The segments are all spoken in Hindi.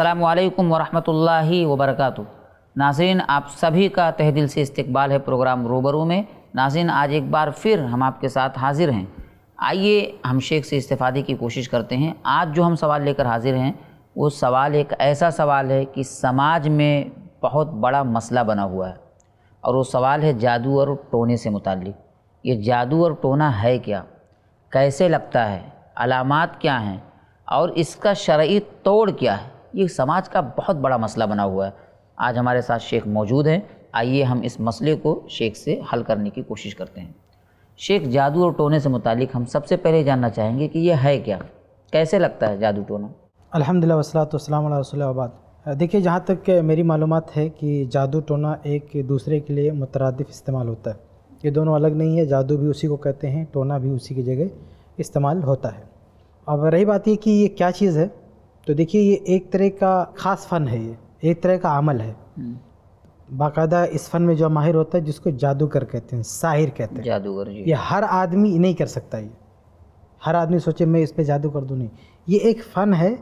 असलकम वरहि वबरक नाजीन आप सभी का तह दिल से इस्तबाल है प्रोग्राम रूबरू में नाजीन आज एक बार फिर हम आपके साथ हाजिर हैं आइए हम शेख से इस्तेफादे की कोशिश करते हैं आज जो हम सवाल लेकर हाजिर हैं वो सवाल एक ऐसा सवाल है कि समाज में बहुत बड़ा मसला बना हुआ है और वो सवाल है जादू और टोने से मुतल ये जादू और टोना है क्या कैसे लगता है अलामत क्या हैं और इसका शर्य तोड़ क्या है ये समाज का बहुत बड़ा मसला बना हुआ है आज हमारे साथ शेख मौजूद हैं आइए हम इस मसले को शेख से हल करने की कोशिश करते हैं शेख जादू और टोने से मुतालिक हम सबसे पहले जानना चाहेंगे कि यह है क्या कैसे लगता है जादू टोना अलहमदिल्ला वसलात वसलाम रसोल्लाबाद देखिए जहाँ तक मेरी मालूम है कि जादू टोना एक दूसरे के लिए मुतरद इस्तेमाल होता है ये दोनों अलग नहीं है जादू भी उसी को कहते हैं टोना भी उसी की जगह इस्तेमाल होता है अब रही बात ये कि ये क्या चीज़ है तो देखिए ये एक तरह का ख़ास फ़न है ये एक तरह का अमल है हम्म। बाकायदा इस फन में जो माहिर होता है जिसको जादूगर कहते हैं साहिर कहते हैं जादूगर ये हर आदमी नहीं कर सकता ये हर आदमी सोचे मैं इस पर जादू कर दूँ नहीं ये एक फ़न है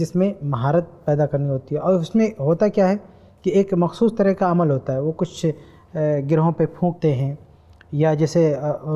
जिसमें महारत पैदा करनी होती है और उसमें होता क्या है कि एक मखसूस तरह का अमल होता है वो कुछ गिरोहों पे फूंकते हैं या जैसे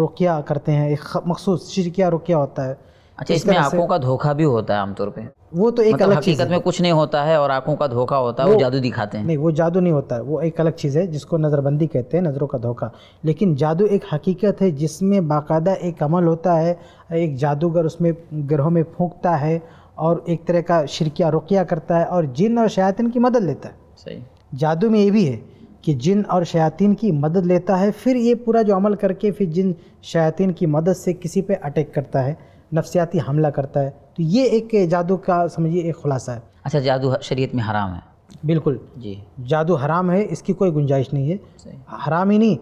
रुकिया करते हैं एक मखसूस शिरकिया रुकिया होता है अच्छा इसमें आंखों का धोखा भी होता है आमतौर पर वो तो एक मतलब अलग चीज में कुछ नहीं होता है और आंखों का धोखा होता है वो, वो जादू दिखाते हैं नहीं वो जादू नहीं होता है वो एक अलग चीज़ है जिसको नज़रबंदी कहते हैं नज़रों का धोखा लेकिन जादू एक हकीकत है जिसमें बाकायदा एक अमल होता है एक जादूगर उसमें ग्रहों में फूकता है और एक तरह का शिरकिया रुकिया करता है और जिन और शयातिन की मदद लेता है सही जादू में ये भी है कि जिन और शयातिन की मदद लेता है फिर ये पूरा जो अमल करके फिर जिन शयातिन की मदद से किसी पे अटैक करता है नफसियाती हमला करता है तो ये एक जादू का समझिए एक खुलासा है अच्छा जादू शरीयत में हराम है बिल्कुल जी जादू हराम है इसकी कोई गुंजाइश नहीं है हराम ही नहीं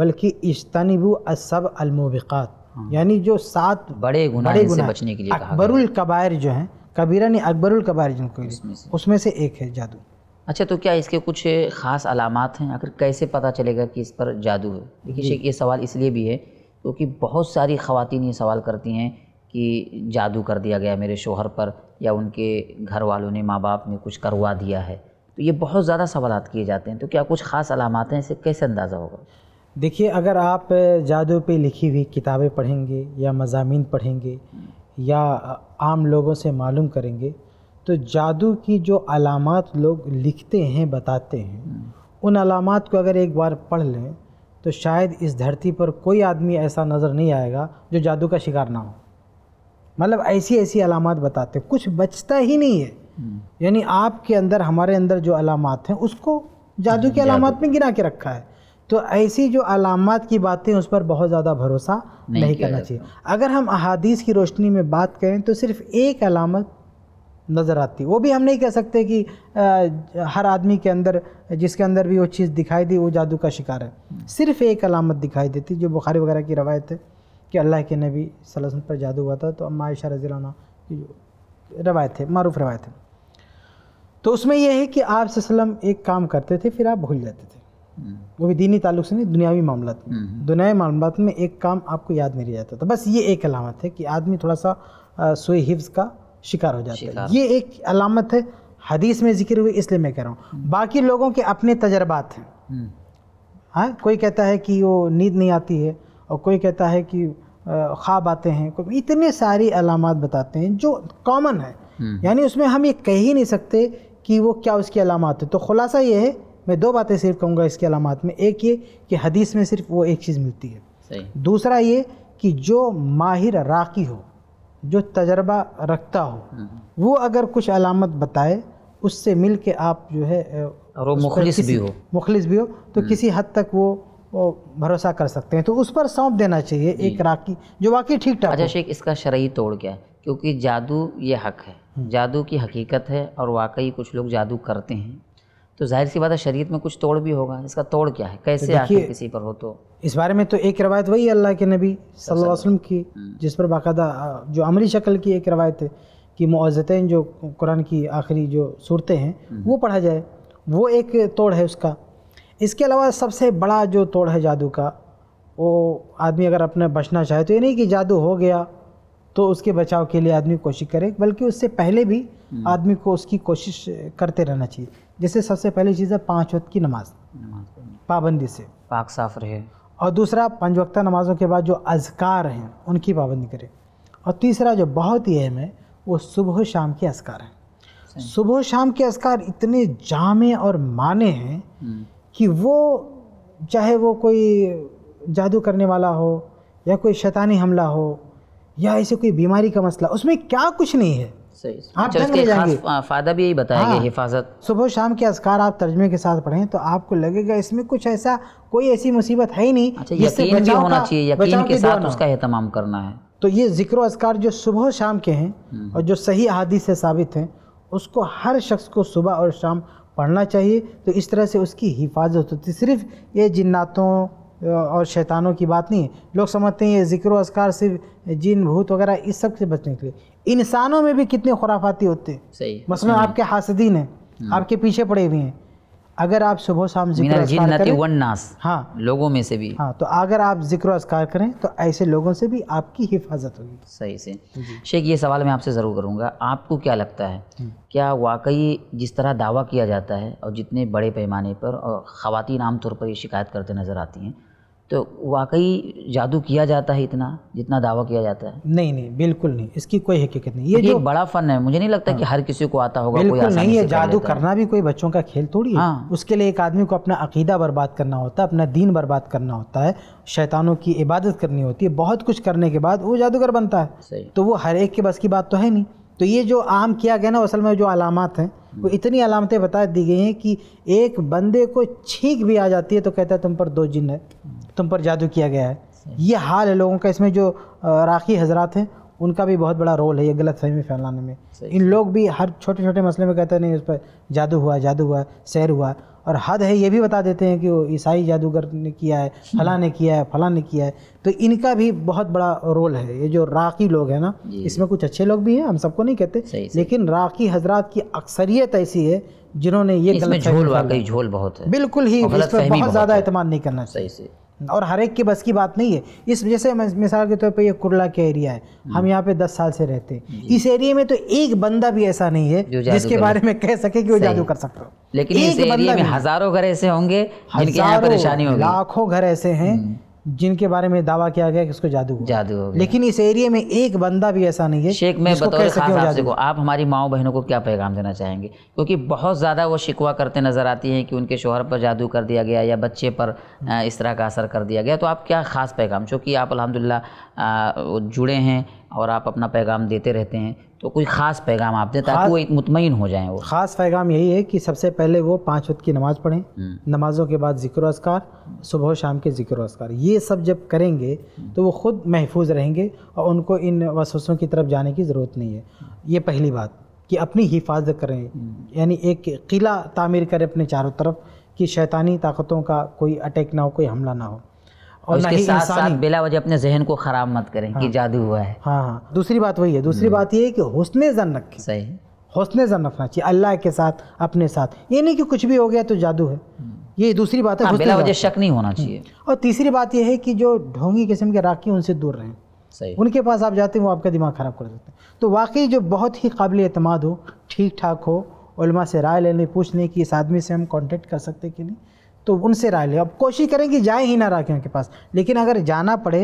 बल्कि इश्तनबू असब अलमोबिकात हाँ। यानी जो सात बड़े गुनाह बड़े बचने के लिए अकबरुल कबायर जो हैं कबीरा ने अकबरुल कबायर जिनको उसमें से।, एक है जादू अच्छा तो क्या इसके कुछ ख़ास अलामत हैं आखिर कैसे पता चलेगा कि इस पर जादू है देखिए ये सवाल इसलिए भी है क्योंकि बहुत सारी खातन ये सवाल करती हैं कि जादू कर दिया गया मेरे शोहर पर या उनके घर वालों ने माँ बाप ने कुछ करवा दिया है तो ये बहुत ज़्यादा सवाल किए जाते हैं तो क्या कुछ ख़ास अलामत हैं इसे कैसे अंदाज़ा होगा देखिए अगर आप जादू पे लिखी हुई किताबें पढ़ेंगे या मजामी पढ़ेंगे या आम लोगों से मालूम करेंगे तो जादू की जो अलामत लोग लिखते हैं बताते हैं उन अलामत को अगर एक बार पढ़ लें तो शायद इस धरती पर कोई आदमी ऐसा नज़र नहीं आएगा जो जादू का शिकार ना हो मतलब ऐसी ऐसी अलामत बताते कुछ बचता ही नहीं है हम्म। यानी आपके अंदर हमारे अंदर जो अलामत हैं उसको जादू की अलामत में गिना के रखा है तो ऐसी जो अलामत की बातें उस पर बहुत ज़्यादा भरोसा नहीं, नहीं करना चाहिए अगर हम अहादीस की रोशनी में बात करें तो सिर्फ एक अलामत नज़र आती वो भी हम नहीं कह सकते कि आ, हर आदमी के अंदर जिसके अंदर भी वो चीज़ दिखाई दी वो जादू का शिकार है हम्म। सिर्फ एक अलामत दिखाई देती जो बुखारी वगैरह की रवायत है कि अल्लाह के नबी वसल्लम पर जादू हुआ था तो अम्मा आयशा रजी की जो रवायत है मरूफ रवायत है तो उसमें यह है कि आप सलम एक काम करते थे फिर आप भूल जाते थे हम्म। वो भी दीनी ताल्लुक से नहीं दुनियावी मामला में हम्म। दुनियावी मामला में एक काम आपको याद नहीं रह जाता था बस ये एक अलामत है कि आदमी थोड़ा सा सोए हिफ्स का शिकार हो जाता है ये एक अलामत है हदीस में जिक्र हुई इसलिए मैं कह रहा हूँ हम्म। बाकी लोगों के अपने तजर्बात हैं हाँ कोई कहता है कि वो नींद नहीं आती है और कोई कहता है कि ख्वाब आते हैं कोई इतने सारी अलामत बताते हैं जो कॉमन है हम्म। यानी उसमें हम ये कह ही नहीं सकते कि वो क्या उसकी अलामत है तो खुलासा ये है मैं दो बातें सिर्फ कहूँगा इसके अलामत में एक ये कि हदीस में सिर्फ वो एक चीज़ मिलती है दूसरा ये कि जो माहिर राकी हो जो तजर्बा रखता हो हम्म। वो अगर कुछ अलामत बताए उससे मिल के आप जो है और वो मुखलिस भी हो मुखलिस भी हो तो हम्म। किसी हद तक वो वो भरोसा कर सकते हैं तो उस पर सौंप देना चाहिए एक राखी जो वाकई ठीक ठाक अच्छा शेख इसका शरयी तोड़ क्या है क्योंकि जादू ये हक है हम्म। जादू की हकीकत है और वाकई कुछ लोग जादू करते हैं तो जाहिर सी बात है शरीयत में कुछ तोड़ भी होगा इसका तोड़ क्या है कैसे तो आखिर किसी पर हो तो इस बारे में तो एक रवायत वही अल्लाह के नबी सल्लल्लाहु अलैहि वसल्लम की जिस पर बाकायदा जो अमली शक्ल की एक रवायत है कि मुआजतें जो कुरान की आखिरी जो सूरतें हैं हम्म। वो पढ़ा जाए वो एक तोड़ है उसका इसके अलावा सबसे बड़ा जो तोड़ है जादू का वो आदमी अगर अपने बचना चाहे तो ये नहीं कि जादू हो गया तो उसके बचाव के लिए आदमी कोशिश करे बल्कि उससे पहले भी हम्म। आदमी को उसकी कोशिश करते रहना चाहिए जैसे सबसे पहली चीज़ है पाँच वक्त की नमाज पाबंदी से पाक साफ रहे और दूसरा पंच वक्ता नमाजों के बाद जो अजकार हैं उनकी पाबंदी करें और तीसरा जो बहुत ही अहम है वो सुबह शाम के असकार हैं सुबह शाम के असकार इतने जामे और माने हैं हम्म। कि वो चाहे वो कोई जादू करने वाला हो या कोई शैतानी हमला हो या ऐसे कोई बीमारी का मसला उसमें क्या कुछ नहीं है सही आप अच्छा, जंग फायदा भी यही बताएंगे हाँ, हिफाजत सुबह शाम के असकार आप तर्जमे के साथ पढ़ें तो आपको लगेगा इसमें कुछ ऐसा कोई ऐसी मुसीबत है ही नहीं अच्छा, यकीन भी होना चाहिए यकीन के साथ उसका एहतमाम करना है तो ये जिक्र असकार जो सुबह शाम के हैं हम्म। और जो सही अहादी से साबित हैं उसको हर शख्स को सुबह और शाम पढ़ना चाहिए तो इस तरह से उसकी हिफाजत होती सिर्फ ये जिन्नातों और शैतानों की बात नहीं है लोग समझते हैं ये ज़िक्र असकार सिर्फ जिन भूत वगैरह इस सब से बचने के लिए इंसानों में भी कितने खुराफाती होते हैं मसलन हम्म। आपके हासदीन हैं हम्म। आपके पीछे पड़े हुए हैं अगर आप सुबह शाम जिक्रनास हाँ लोगों में से भी हाँ तो अगर आप जिक्र असकार करें तो ऐसे लोगों से भी आपकी हिफाजत होगी सही से शेख ये सवाल मैं आपसे ज़रूर करूँगा आपको क्या लगता है क्या वाकई जिस तरह दावा किया जाता है और जितने बड़े पैमाने पर और ख़वान आमतौर पर ये शिकायत करते नज़र आती हैं तो वाकई जादू किया जाता है इतना जितना दावा किया जाता है नहीं नहीं बिल्कुल नहीं इसकी कोई हकीकत नहीं ये जो बड़ा फन है मुझे नहीं लगता हाँ। कि हर किसी को आता होगा बिल्कुल कोई नहीं है जादू करना भी कोई बच्चों का खेल थोड़ी है हाँ। उसके लिए एक आदमी को अपना अकीदा बर्बाद करना होता है अपना दीन बर्बाद करना होता है शैतानों की इबादत करनी होती है बहुत कुछ करने के बाद वो जादूगर बनता है तो वो हर एक के बस की बात तो है नहीं तो ये जो आम किया गया ना असल में जो अलामत हैं वो इतनी अलामतें बता दी गई हैं कि एक बंदे को छींक भी आ जाती है तो कहता है तुम पर दो जिन है तुम पर जादू किया गया है ये हाल है लोगों का इसमें जो राखी हजरात हैं उनका भी बहुत बड़ा रोल है ये गलत फहमी फैलाने में इन लोग भी हर छोटे छोटे मसले में कहते हैं नहीं उस पर जादू हुआ जादू हुआ सैर हुआ और हद है ये भी बता देते हैं कि वो ईसाई जादूगर ने किया है हम्म। फला ने किया है फला ने किया है तो इनका भी बहुत बड़ा रोल है ये जो राखी लोग हैं ना इसमें कुछ अच्छे लोग भी हैं हम सबको नहीं कहते सही, लेकिन राखी हजरात की अक्सरियत ऐसी है जिन्होंने ये गलत झोल वाकई झोल बहुत है बिल्कुल ही इस पर बहुत ज़्यादा अतमान नहीं करना चाहिए और हर एक की बस की बात नहीं है इस वजह से मिसाल के तौर पर ये कुरला का एरिया है हम यहाँ पे दस साल से रहते हैं इस एरिया में तो एक बंदा भी ऐसा नहीं है जिसके बारे में कह सके कि वो जादू कर सकता हो लेकिन इस एरिया में हजारों घर ऐसे होंगे जिनके यहाँ परेशानी होगी लाखों घर ऐसे हैं हम्म। जिनके बारे में दावा किया गया कि उसको जादू जादू हो गया। लेकिन इस एरिया में एक बंदा भी ऐसा नहीं है शेख मैं बतौर खास आप, देखो, आप हमारी माओ बहनों को क्या पैगाम देना चाहेंगे क्योंकि बहुत ज़्यादा वो शिकवा करते नज़र आती हैं कि उनके शोहर पर जादू कर दिया गया या बच्चे पर इस तरह का असर कर दिया गया तो आप क्या खास पैगाम चूँकि आप अलहमदिल्ला जुड़े हैं और आप अपना पैगाम देते रहते हैं तो कोई ख़ास पैगाम आप दें ताकि वो मुतमिन हो जाएं वो ख़ास पैगाम यही है कि सबसे पहले वो पाँच वक्त की नमाज़ पढ़ें हम्म। नमाज़ों के बाद ज़िक्र असकार सुबह शाम के ज़िक्र असकार ये सब जब करेंगे तो वो ख़ुद महफूज रहेंगे और उनको इन वसूसों की तरफ जाने की ज़रूरत नहीं है ये पहली बात कि अपनी हिफाजत करें हम्म। यानी एक किला तामीर करें अपने चारों तरफ कि शैतानी ताकतों का कोई अटैक ना हो कोई हमला ना हो और उसके साथ साथ बिला वजह अपने जहन को ख़राब मत करें हाँ, कि जादू हुआ है हाँ हाँ दूसरी बात वही है दूसरी हम्म। बात ये है कि हौसले जन रखें सही हौसले जन रखना चाहिए अल्लाह के साथ अपने साथ ये नहीं कि कुछ भी हो गया तो जादू है हम्म। ये दूसरी बात है हाँ, बिला वजह शक नहीं होना चाहिए हम्म। और तीसरी बात यह है कि जो ढोंगी किस्म के राखी उनसे दूर रहें सही उनके पास आप जाते हैं वो आपका दिमाग ख़राब कर देते हैं तो वाकई जो बहुत ही काबिल अतमाद हो ठीक ठाक हो उलमा से राय लेने पूछने की इस आदमी से हम कांटेक्ट कर सकते कि नहीं तो उनसे राय लें अब कोशिश करें कि जाए ही ना राखियों के पास लेकिन अगर जाना पड़े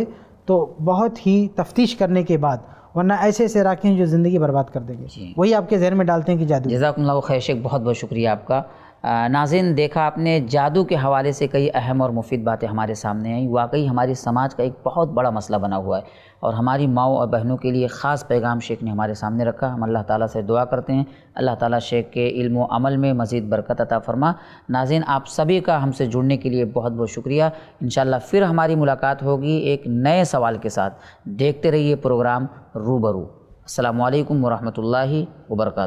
तो बहुत ही तफ्तीश करने के बाद वरना ऐसे ऐसे राखें जो ज़िंदगी बर्बाद कर देंगे वही आपके जहन में डालते हैं कि जादू जजाकल्ला खैश बहुत बहुत शुक्रिया आपका नाजिन देखा आपने जादू के हवाले से कई अहम और मुफीद बातें हमारे सामने आई वाकई हमारे समाज का एक बहुत बड़ा मसला बना हुआ है और हमारी माओ और बहनों के लिए ख़ास पैगाम शेख ने हमारे सामने रखा हम अल्लाह ताला से दुआ करते हैं अल्लाह ताला शेख के इल्म अमल में मज़ीद बरकत अता फरमा नाजिन आप सभी का हमसे जुड़ने के लिए बहुत बहुत शुक्रिया इन फिर हमारी मुलाकात होगी एक नए सवाल के साथ देखते रहिए प्रोग्राम रूबरू अल्लाम वरहमल वर्का